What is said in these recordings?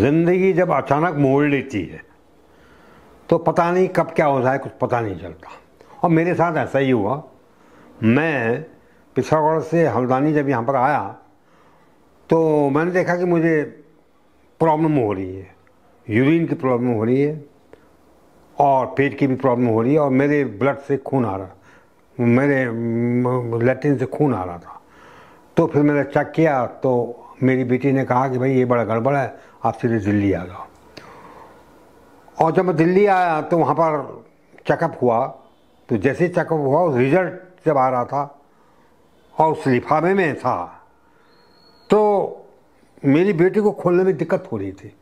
ज़िंदगी जब अचानक मोड़ लेती है तो पता नहीं कब क्या होता है कुछ पता नहीं चलता और मेरे साथ ऐसा ही हुआ मैं पिथौरागढ़ से हल्द्वानी जब यहाँ पर आया तो मैंने देखा कि मुझे प्रॉब्लम हो रही है यूरिन की प्रॉब्लम हो रही है और पेट की भी प्रॉब्लम हो रही है और मेरे ब्लड से खून आ रहा मेरे लेटिन से खून आ रहा था तो फिर मैंने चेक किया तो मेरी बेटी ने कहा कि भाई ये बड़ा गड़बड़ है आप सीधे दिल्ली आ जाओ और जब मैं दिल्ली आया तो वहाँ पर चेकअप हुआ तो जैसे चेकअप हुआ उस रिजल्ट जब आ रहा था और उस लिफाफे में था तो मेरी बेटी को खोलने में दिक्कत हो रही थी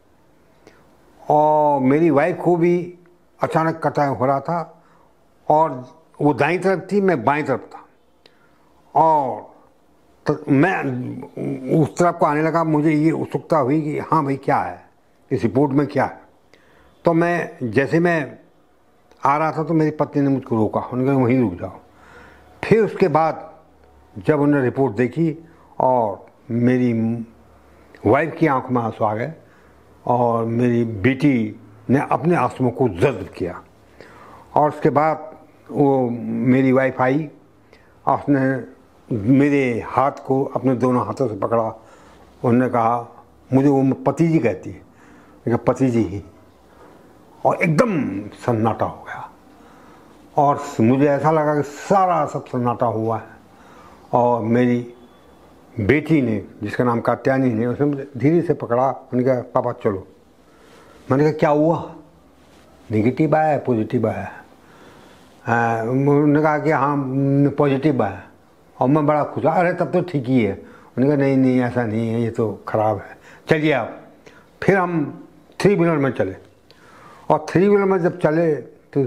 और मेरी वाइफ को भी अचानक कटाई हो रहा था और वो दाई तरफ थी मैं बाई तरफ था और तो मैं उस तरफ को आने लगा मुझे ये उत्सुकता हुई कि हाँ भाई क्या है इस रिपोर्ट में क्या है तो मैं जैसे मैं आ रहा था तो मेरी पत्नी ने मुझको रोका उन्होंने कहा वहीं रुक जाओ फिर उसके बाद जब उन्होंने रिपोर्ट देखी और मेरी वाइफ की आंख में आंसू आ गए और मेरी बेटी ने अपने आंसुओं को जज्ब किया और उसके बाद वो मेरी वाइफ आई और उसने मेरे हाथ को अपने दोनों हाथों से पकड़ा उन्होंने कहा मुझे वो पति जी कहती है पति जी ही और एकदम सन्नाटा हो गया और मुझे ऐसा लगा कि सारा सब सन्नाटा हुआ है और मेरी बेटी ने जिसका नाम कात्यानी ने उसने मुझे धीरे से पकड़ा मैंने कहा पापा चलो मैंने कहा क्या हुआ निगेटिव आया पॉजिटिव आया हाँ, उन्होंने कहा कि हाँ पॉजिटिव आया और मैं बड़ा खुश अरे तब तो ठीक ही है उन्होंने कहा नहीं नहीं ऐसा नहीं है ये तो ख़राब है चलिए आप फिर हम थ्री व्हीलर में चले और थ्री व्हीलर में जब चले तो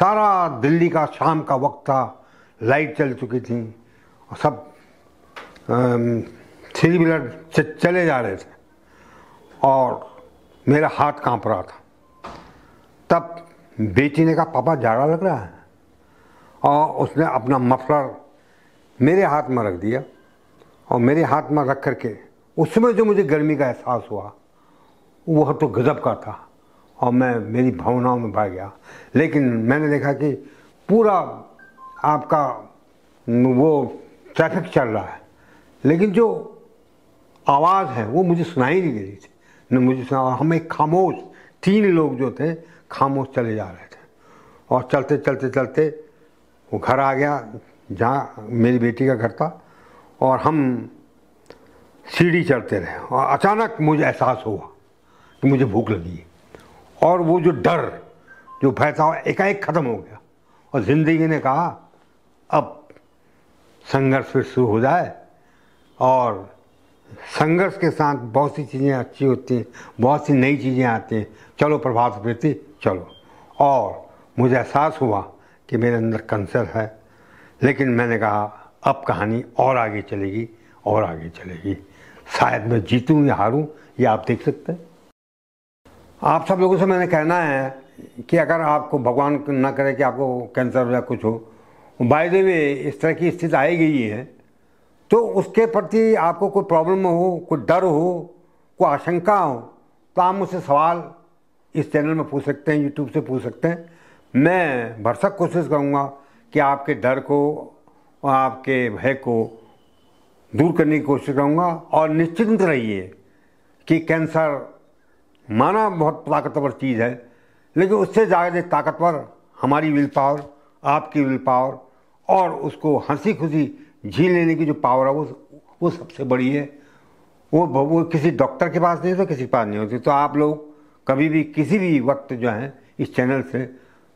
सारा दिल्ली का शाम का वक्त था लाइट चल चुकी थी और सब थ्री व्हीलर चले जा रहे थे और मेरा हाथ कांप रहा था तब बेटी ने कहा पापा जाड़ा लग रहा है और उसने अपना मफलर मेरे हाथ में रख दिया और मेरे हाथ में रख कर के उसमें जो मुझे गर्मी का एहसास हुआ वह तो गजब का था और मैं मेरी भावनाओं में भाग गया लेकिन मैंने देखा कि पूरा आपका वो ट्रैफिक चल रहा है लेकिन जो आवाज़ है वो मुझे सुनाई नहीं दे रही थी न मुझे सुना और हम एक खामोश तीन लोग जो थे खामोश चले जा रहे थे और चलते चलते चलते वो घर आ गया जहाँ मेरी बेटी का घर था और हम सीढ़ी चढ़ते रहे और अचानक मुझे एहसास हुआ कि मुझे भूख लगी है और वो जो डर जो भय था एकाएक ख़त्म हो गया और ज़िंदगी ने कहा अब संघर्ष फिर शुरू हो जाए और संघर्ष के साथ बहुत सी चीज़ें अच्छी होती हैं बहुत सी नई चीज़ें आती हैं चलो प्रभात प्रति चलो और मुझे एहसास हुआ कि मेरे अंदर कंसर है लेकिन मैंने कहा अब कहानी और आगे चलेगी और आगे चलेगी शायद मैं जीतूं या हारूं ये आप देख सकते हैं आप सब लोगों से मैंने कहना है कि अगर आपको भगवान ना करे कि आपको कैंसर या कुछ हो बाय द वे इस तरह की स्थिति आई गई है तो उसके प्रति आपको कोई प्रॉब्लम हो कोई डर हो कोई आशंका हो तो आप मुझसे सवाल इस चैनल में पूछ सकते हैं यूट्यूब से पूछ सकते हैं मैं भरसक कोशिश करूँगा कि आपके डर को और आपके भय को दूर करने की कोशिश करूँगा और निश्चिंत रहिए कि कैंसर माना बहुत ताकतवर चीज़ है लेकिन उससे ज़्यादा ताकतवर हमारी विल पावर आपकी विल पावर और उसको हंसी खुशी झील लेने की जो पावर है वो वो सबसे बड़ी है वो वो किसी डॉक्टर के पास नहीं होती किसी के पास नहीं होती तो आप लोग कभी भी किसी भी वक्त जो है इस चैनल से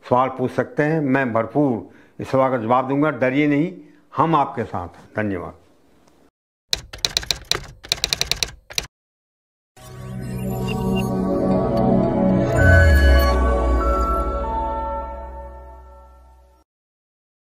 सवाल पूछ सकते हैं मैं भरपूर इस सवाल का जवाब दूंगा डरिए नहीं हम आपके साथ हैं धन्यवाद